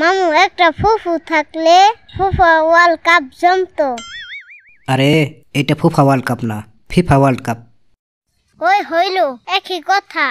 মামু একটা ফুফু থাকলে ফুফা ওয়ার্ল্ড কাপ জমতো আরে এটা ফুফা ওয়ার্ল্ড কাপ না ফিফা ওয়ার্ল্ড কাপ ওই হইল একই কথা